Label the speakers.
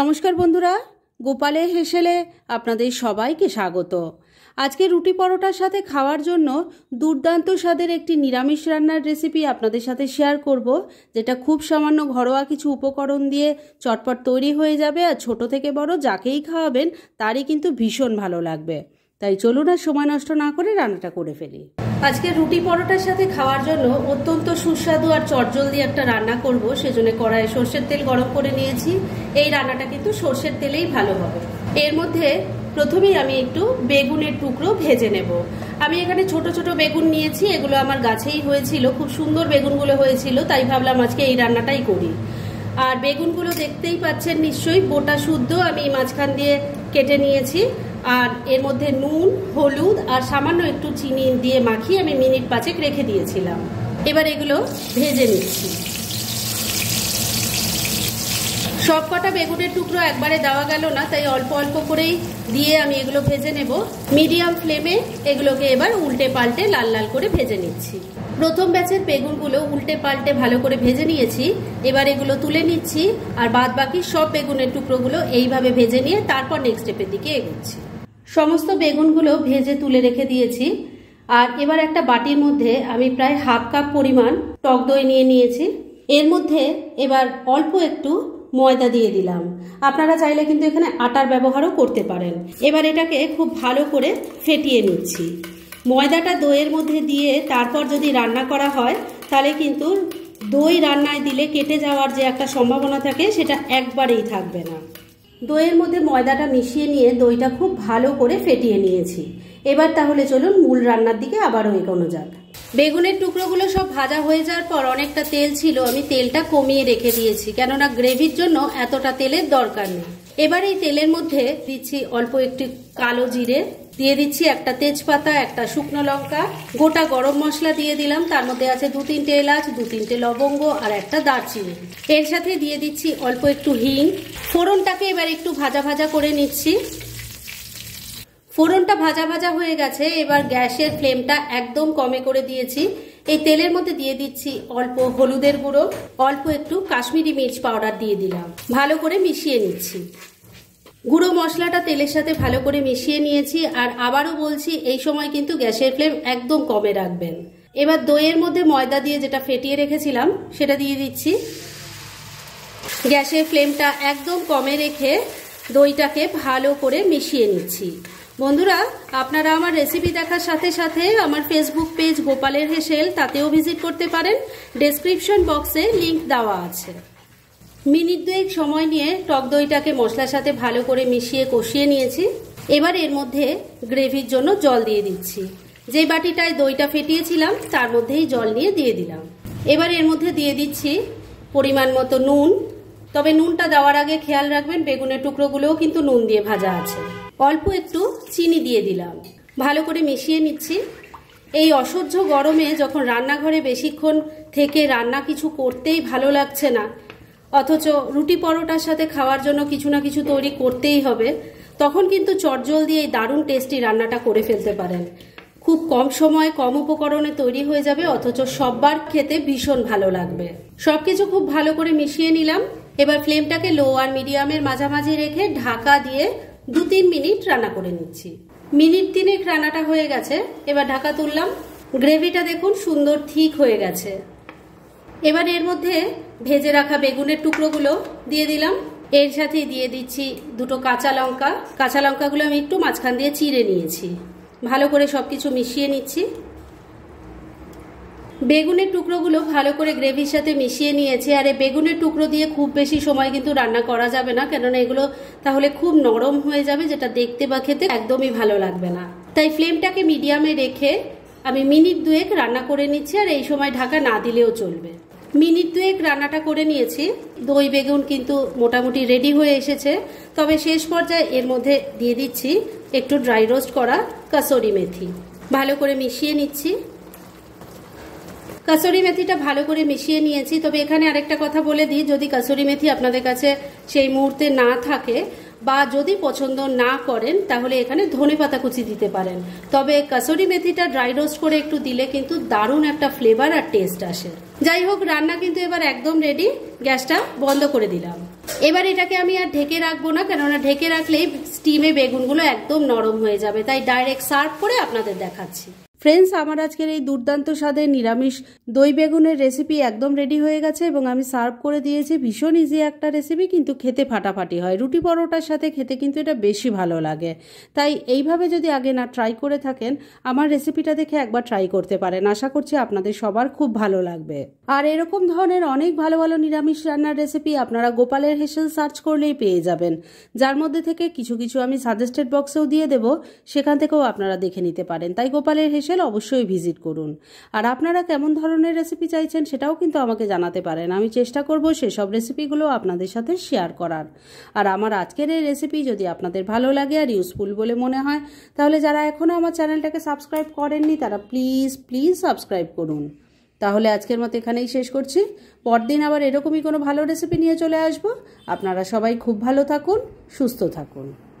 Speaker 1: নমস্কার বন্ধুরা গোপালে হেসেলে আপনাদের সবাইকে স্বাগত আজকে রুটি পরোটার সাথে খাওয়ার জন্য দুর্দান্ত স্বাদের একটি নিরামিষ রান্নার রেসিপি আপনাদের সাথে শেয়ার করব যেটা খুব সামান্য ঘরোয়া কিছু উপকরণ দিয়ে চটপট তৈরি হয়ে যাবে আর ছোট থেকে বড় যাকেই খাওয়াবেন তারই কিন্তু ভীষণ ভালো লাগবে তাই চলুন আর সময় নষ্ট না করে রান্নাটা করে ফেলি আজকে রুটি পরোটার সাথে খাওয়ার জন্য অত্যন্ত সুস্বাদু আর চটজলদি একটা রান্না করব সেজন্য কড়াইয়ে সর্ষের তেল গরম করে নিয়েছি এই রান্নাটা কিন্তু সর্ষের তেলেই ভালো হবে এর মধ্যে প্রথমেই আমি একটু বেগুনের টুকরো ভেজে নেব আমি এখানে ছোট ছোট বেগুন নিয়েছি এগুলো আমার গাছেই হয়েছিল খুব সুন্দর বেগুনগুলো হয়েছিল তাই ভাবলাম আজকে এই রান্নাটাই করি আর বেগুনগুলো দেখতেই পাচ্ছেন নিশ্চয়ই বোটা শুদ্ধ আমি মাঝখান দিয়ে কেটে নিয়েছি আর এর মধ্যে নুন হলুদ আর সামান্য একটু চিনি দিয়ে মাখিয়ে আমি মিনিট পাঁচেক রেখে দিয়েছিলাম এবার এগুলো ভেজে নিচ্ছি সব কটা বেগুনের টুকরো একবারে দেওয়া গেল না তাই অল্প অল্প করেই দিয়ে আমি এগুলো ভেজে নেব মিডিয়াম ফ্লেমে এগুলোকে এবার উল্টে পাল্টে লাল লাল করে ভেজে নিচ্ছি প্রথম ব্যাচের বেগুনগুলো উল্টে পাল্টে ভালো করে ভেজে নিয়েছি এবার এগুলো তুলে নিচ্ছি আর বাদ বাকি সব বেগুনের টুকরোগুলো এইভাবে ভেজে নিয়ে তারপর নেক্সট স্টেপের দিকে এগোচ্ছি সমস্ত বেগুনগুলো ভেজে তুলে রেখে দিয়েছি আর এবার একটা বাটির মধ্যে আমি প্রায় হাফ কাপ পরিমাণ টক দই নিয়ে নিয়েছি এর মধ্যে এবার অল্প একটু ময়দা দিয়ে দিলাম আপনারা চাইলে কিন্তু এখানে আটার ব্যবহারও করতে পারেন এবার এটাকে খুব ভালো করে ফেটিয়ে নিচ্ছি ময়দাটা দইয়ের মধ্যে দিয়ে তারপর যদি রান্না করা হয় তাহলে কিন্তু দই রান্নায় দিলে কেটে যাওয়ার যে একটা সম্ভাবনা থাকে সেটা একবারেই থাকবে না দইয়ের মধ্যে ময়দাটা মিশিয়ে নিয়ে দইটা খুব ভালো করে ফেটিয়ে নিয়েছি এবার তাহলে চলুন মূল রান্নার দিকে আবারও এগোনো যাক বেগুনের টুকরোগুলো সব ভাজা হয়ে যাওয়ার পর অনেকটা তেল ছিল আমি তেলটা কমিয়ে রেখে দিয়েছি কেননা গ্রেভির জন্য এতটা তেলের দরকার নেই এবার এই তেলের মধ্যে দিচ্ছি অল্প একটু কালো জিরে দিয়ে দিচ্ছি একটা তেজপাতা একটা শুকনো লঙ্কা গোটা গরম মশলা দিয়ে দিলাম তার মধ্যে আছে দু তিনটে এলাচ দু তিনটে লবঙ্গ আর একটা দারচিনি এর সাথে দিয়ে দিচ্ছি অল্প একটু হিং ফোড়নটাকে এবার একটু ভাজা ভাজা করে নিচ্ছি ফোড়নটা ভাজা ভাজা হয়ে গেছে এবার গ্যাসের ফ্লেমটা একদম কমে করে দিয়েছি এই তেলের মধ্যে দিয়ে দিচ্ছি অল্প হলুদের গুঁড়ো অল্প একটু কাশ্মীরি মির্চ পাউডার দিয়ে দিলাম ভালো করে মিশিয়ে নিচ্ছি গুঁড়ো মশলাটা তেলের সাথে ভালো করে মিশিয়ে নিয়েছি আর আবারও বলছি এই সময় কিন্তু গ্যাসের ফ্লেম একদম কমে রাখবেন এবার দইয়ের মধ্যে ময়দা দিয়ে যেটা ফেটিয়ে রেখেছিলাম সেটা দিয়ে দিচ্ছি গ্যাসের ফ্লেমটা একদম কমে রেখে দইটাকে ভালো করে মিশিয়ে নিচ্ছি বন্ধুরা আপনারা আমার রেসিপি দেখার সাথে সাথে আমার ফেসবুক পেজ গোপালের হেসেল তাতেও ভিজিট করতে পারেন ডেসক্রিপশন বক্সে লিংক দেওয়া আছে মিনিট দুয়েক সময় নিয়ে টক দইটাকে মশলার সাথে ভালো করে মিশিয়ে কষিয়ে নিয়েছি এবার এর মধ্যে গ্রেভির জন্য জল দিয়ে দিচ্ছি যে বাটিটায় দইটা ফেটিয়েছিলাম তার মধ্যেই জল নিয়ে দিয়ে দিলাম এবার এর মধ্যে দিয়ে দিচ্ছি পরিমাণ মতো নুন তবে নুনটা দেওয়ার আগে খেয়াল রাখবেন বেগুনের টুকরোগুলোও কিন্তু নুন দিয়ে ভাজা আছে অল্প একটু চিনি দিয়ে দিলাম ভালো করে মিশিয়ে নিচ্ছি এই অসহ্য গরমে যখন রান্নাঘরে বেশিক্ষণ থেকে রান্না কিছু করতেই ভালো লাগছে না অথচ রুটি পরোটার সাথে খাওয়ার জন্য কিছু না কিছু তৈরি করতেই হবে তখন কিন্তু চটজল দিয়ে এই দারুণ টেস্টি রান্নাটা করে ফেলতে পারেন খুব কম সময়ে কম উপকরণে তৈরি হয়ে যাবে অথচ সববার খেতে ভীষণ ভালো লাগবে সবকিছু খুব ভালো করে মিশিয়ে নিলাম এবার ফ্লেমটাকে লো আর মিডিয়ামের মাঝামাঝি রেখে ঢাকা দিয়ে দু তিন মিনিট রান্না করে নিচ্ছি মিনিট তিনেক রান্নাটা হয়ে গেছে এবার ঢাকা তুললাম গ্রেভিটা দেখুন সুন্দর ঠিক হয়ে গেছে এবার এর মধ্যে ভেজে রাখা বেগুনের টুকরোগুলো দিয়ে দিলাম এর সাথে দিয়ে দিচ্ছি দুটো কাঁচা লঙ্কা কাঁচা লঙ্কাগুলো আমি একটু মাঝখান দিয়ে চিড়ে নিয়েছি ভালো করে সব কিছু মিশিয়ে নিচ্ছি বেগুনের টুকরোগুলো ভালো করে গ্রেভির সাথে মিশিয়ে নিয়েছি আর এই বেগুনের টুকরো দিয়ে খুব বেশি সময় কিন্তু রান্না করা যাবে না কেননা এগুলো তাহলে খুব নরম হয়ে যাবে যেটা দেখতে বা খেতে একদমই ভালো লাগবে না তাই ফ্লেমটাকে মিডিয়ামে রেখে আমি মিনিট দুয়েক রান্না করে নিচ্ছি আর এই সময় ঢাকা না দিলেও চলবে মিনিট দুয়েক রান্নাটা করে নিয়েছি দই বেগুন কিন্তু মোটামুটি রেডি হয়ে এসেছে তবে শেষ পর্যায়ে এর মধ্যে দিয়ে দিচ্ছি একটু ড্রাই রোস্ট করা কাসরি মেথি ভালো করে মিশিয়ে নিচ্ছি কাসুরি মেথিটা ভালো করে মিশিয়ে নিয়েছি তবে এখানে আরেকটা কথা বলে দিই যদি কাসুরি মেথি আপনাদের কাছে সেই মুহূর্তে না থাকে বা যদি পছন্দ না করেন তাহলে এখানে ধনে পাতা কুচি দিতে পারেন তবে কাসুরি মেথিটা ড্রাই রোস্ট করে একটু দিলে কিন্তু দারুণ একটা ফ্লেভার আর টেস্ট আসে যাই হোক রান্না কিন্তু এবার একদম রেডি গ্যাসটা বন্ধ করে দিলাম এবার এটাকে আমি আর ঢেকে রাখবো না কেননা ঢেকে রাখলেই স্টিমে বেগুনগুলো একদম নরম হয়ে যাবে তাই ডাইরেক্ট সার্ভ করে আপনাদের দেখাচ্ছি ফ্রেন্ডস আমার আজকের এই দুর্দান্ত স্বাদের নিরামিষ দই বেগুনের রেসিপি একদম রেডি হয়ে গেছে এবং আমি সার্ভ করে দিয়েছি ভীষণ ইজি একটা রেসিপি কিন্তু খেতে ফাটাফাটি হয় রুটি পরোটার সাথে খেতে কিন্তু এটা বেশি ভালো লাগে তাই এইভাবে যদি আগে না ট্রাই করে থাকেন আমার রেসিপিটা দেখে একবার ট্রাই করতে পারেন আশা করছি আপনাদের সবার খুব ভালো লাগবে আর এরকম ধরনের অনেক ভালো ভালো নিরামিষ রান্নার রেসিপি আপনারা গোপালের হেসেল সার্চ করলেই পেয়ে যাবেন যার মধ্যে থেকে কিছু কিছু আমি সাজেস্টেড বক্সেও দিয়ে দেব সেখান থেকেও আপনারা দেখে নিতে পারেন তাই গোপালের হেসেল চাইছেন অবশ্যই ভিজিট করুন আর আপনারা কেমন ধরনের রেসিপি চাইছেন সেটাও কিন্তু আমাকে জানাতে পারেন আমি চেষ্টা করব সেসব রেসিপিগুলো আপনাদের সাথে শেয়ার করার আর আমার আজকের এই রেসিপি যদি আপনাদের ভালো লাগে আর ইউজফুল বলে মনে হয় তাহলে যারা এখনও আমার চ্যানেলটাকে সাবস্ক্রাইব করেননি তারা প্লিজ প্লিজ সাবস্ক্রাইব করুন তাহলে আজকের মতো এখানেই শেষ করছি পরদিন আবার এরকমই কোনো ভালো রেসিপি নিয়ে চলে আসব আপনারা সবাই খুব ভালো থাকুন সুস্থ থাকুন